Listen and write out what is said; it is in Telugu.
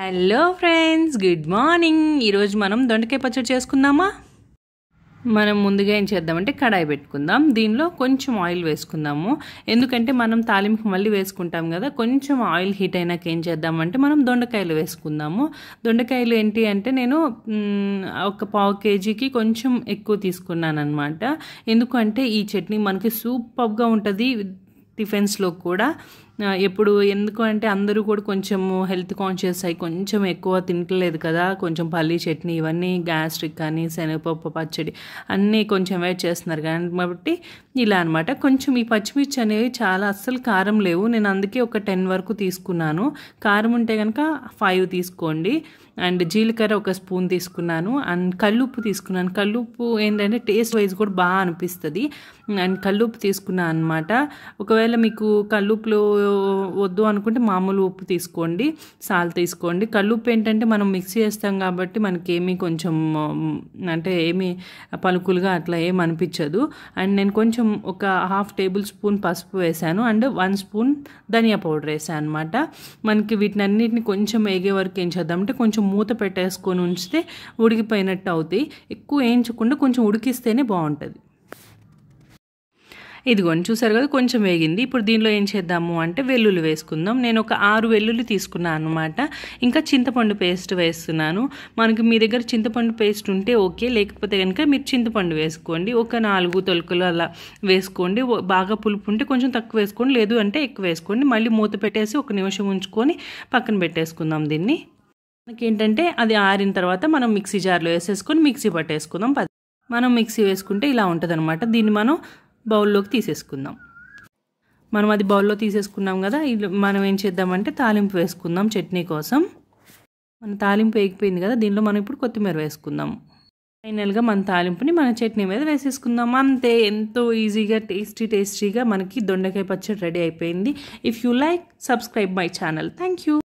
హలో ఫ్రెండ్స్ గుడ్ మార్నింగ్ ఈరోజు మనం దొండకాయ పచ్చడి చేసుకుందామా మనం ముందుగా ఏం చేద్దామంటే కడాయి పెట్టుకుందాం దీనిలో కొంచెం ఆయిల్ వేసుకుందాము ఎందుకంటే మనం తాలింపు మళ్ళీ వేసుకుంటాం కదా కొంచెం ఆయిల్ హీట్ అయినాక ఏం చేద్దామంటే మనం దొండకాయలు వేసుకుందాము దొండకాయలు ఏంటి అంటే నేను ఒక పావు కేజీకి కొంచెం ఎక్కువ తీసుకున్నాను అనమాట ఎందుకంటే ఈ చట్నీ మనకి సూపర్గా ఉంటుంది టిఫిన్స్లో కూడా ఎప్పుడు ఎందుకు అంటే అందరూ కూడా కొంచెము హెల్త్ కాన్షియస్ అయ్యి కొంచెం ఎక్కువ తింటలేదు కదా కొంచెం పల్లీ చట్నీ ఇవన్నీ గ్యాస్ట్రిక్ కానీ శనగపప్పు పచ్చడి అన్నీ కొంచెం అవైడ్ చేస్తున్నారు కాబట్టి ఇలా అనమాట కొంచెం ఈ పచ్చిమిర్చి అనేవి చాలా అస్సలు కారం లేవు నేను అందుకే ఒక టెన్ వరకు తీసుకున్నాను కారం ఉంటే కనుక ఫైవ్ తీసుకోండి అండ్ జీలకర్ర ఒక స్పూన్ తీసుకున్నాను అండ్ కల్లుప్పు తీసుకున్నాను కల్లుప్పు ఏంటంటే టేస్ట్ వైజ్ కూడా బాగా అనిపిస్తుంది అండ్ కల్లుప్పు తీసుకున్నాను అనమాట ఒకవేళ మీకు కల్లుప్పులో వద్దు అనుకుంటే మామూలు ఉప్పు తీసుకోండి సాల్ తీసుకోండి ఉప్పు ఏంటంటే మనం మిక్స్ చేస్తాం కాబట్టి మనకి ఏమీ కొంచెం అంటే ఏమీ పలుకులుగా అట్లా ఏం అనిపించదు అండ్ నేను కొంచెం ఒక హాఫ్ టేబుల్ స్పూన్ పసుపు వేసాను అండ్ వన్ స్పూన్ ధనియా పౌడర్ వేసాను అనమాట మనకి వీటిని అన్నింటిని కొంచెం ఏగే వరకు ఏం అంటే కొంచెం మూత పెట్టేసుకొని ఉంచితే ఉడికిపోయినట్టు అవుతాయి ఎక్కువ వేయించకుండా కొంచెం ఉడికిస్తేనే బాగుంటుంది ఇదిగోండి చూసారు కదా కొంచెం వేగింది ఇప్పుడు దీనిలో ఏం చేద్దాము అంటే వెల్లుల్లి వేసుకుందాం నేను ఒక ఆరు వెల్లుల్లి తీసుకున్నాను అనమాట ఇంకా చింతపండు పేస్ట్ వేస్తున్నాను మనకి మీ దగ్గర చింతపండు పేస్ట్ ఉంటే ఓకే లేకపోతే కనుక మీరు చింతపండు వేసుకోండి ఒక నాలుగు తొలకలు అలా వేసుకోండి బాగా పులుపు ఉంటే కొంచెం తక్కువ వేసుకోండి లేదు అంటే ఎక్కువ వేసుకోండి మళ్ళీ మూత పెట్టేసి ఒక నిమిషం ఉంచుకొని పక్కన పెట్టేసుకుందాం దీన్ని మనకేంటంటే అది ఆరిన తర్వాత మనం మిక్సీ జార్లో వేసేసుకొని మిక్సీ పట్టేసుకుందాం మనం మిక్సీ వేసుకుంటే ఇలా ఉంటుంది అనమాట దీన్ని మనం బౌల్లోకి తీసేసుకుందాం మనం అది బౌల్లో తీసేసుకున్నాం కదా మనం ఏం చేద్దామంటే తాలింపు వేసుకుందాం చట్నీ కోసం మన తాలింపు వేగిపోయింది కదా దీనిలో మనం ఇప్పుడు కొత్తిమీర వేసుకుందాం ఫైనల్గా మన తాలింపుని మన చట్నీ మీద వేసేసుకుందాం అంతే ఎంతో ఈజీగా టేస్టీ టేస్టీగా మనకి దొండకాయ పచ్చడి రెడీ అయిపోయింది if you like subscribe my channel thank you